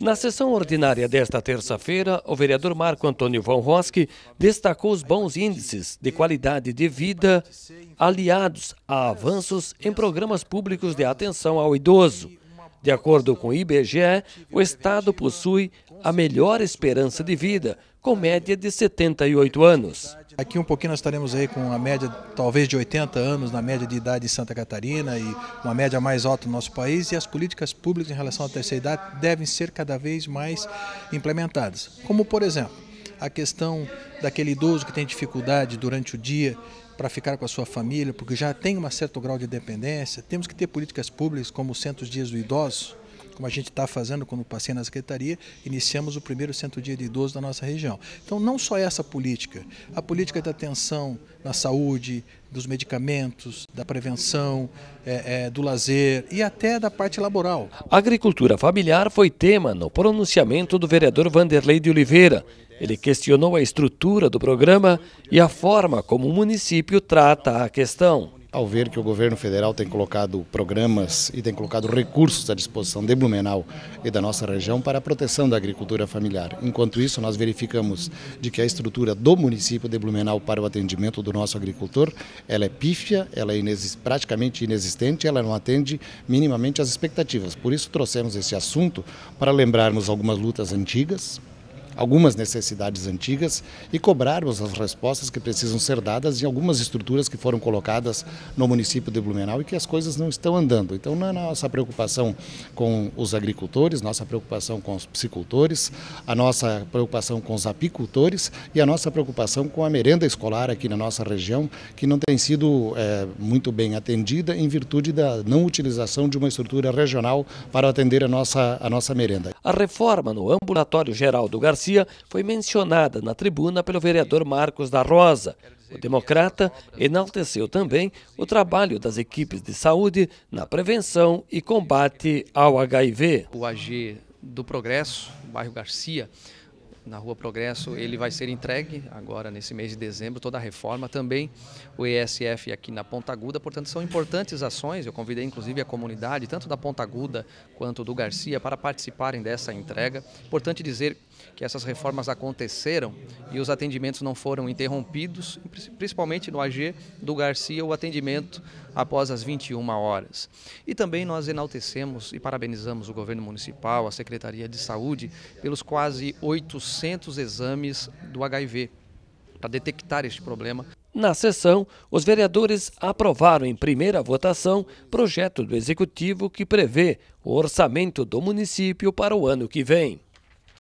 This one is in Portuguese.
Na sessão ordinária desta terça-feira, o vereador Marco Antônio Von Roski destacou os bons índices de qualidade de vida aliados a avanços em programas públicos de atenção ao idoso. De acordo com o IBGE, o Estado possui a melhor esperança de vida, com média de 78 anos. Aqui um pouquinho nós estaremos aí com uma média talvez de 80 anos na média de idade de Santa Catarina e uma média mais alta no nosso país e as políticas públicas em relação à terceira idade devem ser cada vez mais implementadas. Como por exemplo, a questão daquele idoso que tem dificuldade durante o dia para ficar com a sua família, porque já tem um certo grau de dependência. Temos que ter políticas públicas como os 100 dias do idoso, como a gente está fazendo quando passei na Secretaria, iniciamos o primeiro Centro Dia de Idoso da nossa região. Então, não só essa política, a política da atenção na saúde, dos medicamentos, da prevenção, é, é, do lazer e até da parte laboral. A agricultura familiar foi tema no pronunciamento do vereador Vanderlei de Oliveira, ele questionou a estrutura do programa e a forma como o município trata a questão. Ao ver que o governo federal tem colocado programas e tem colocado recursos à disposição de Blumenau e da nossa região para a proteção da agricultura familiar. Enquanto isso, nós verificamos de que a estrutura do município de Blumenau para o atendimento do nosso agricultor, ela é pífia, ela é inexist, praticamente inexistente, ela não atende minimamente às expectativas. Por isso trouxemos esse assunto para lembrarmos algumas lutas antigas, algumas necessidades antigas e cobrarmos as respostas que precisam ser dadas em algumas estruturas que foram colocadas no município de Blumenau e que as coisas não estão andando. Então, na é nossa preocupação com os agricultores, nossa preocupação com os piscicultores, a nossa preocupação com os apicultores e a nossa preocupação com a merenda escolar aqui na nossa região, que não tem sido é, muito bem atendida em virtude da não utilização de uma estrutura regional para atender a nossa, a nossa merenda. A reforma no ambulatório geral do Garcia democracia foi mencionada na tribuna pelo vereador Marcos da Rosa. O democrata enalteceu também o trabalho das equipes de saúde na prevenção e combate ao HIV. O AG do Progresso, bairro Garcia, na Rua Progresso, ele vai ser entregue agora nesse mês de dezembro, toda a reforma, também o ESF aqui na Ponta Aguda, portanto são importantes ações, eu convidei inclusive a comunidade, tanto da Ponta Aguda quanto do Garcia, para participarem dessa entrega. Importante dizer que essas reformas aconteceram e os atendimentos não foram interrompidos, principalmente no AG do Garcia, o atendimento após as 21 horas. E também nós enaltecemos e parabenizamos o governo municipal, a Secretaria de Saúde, pelos quase 800 exames do HIV para detectar este problema. Na sessão, os vereadores aprovaram em primeira votação projeto do executivo que prevê o orçamento do município para o ano que vem.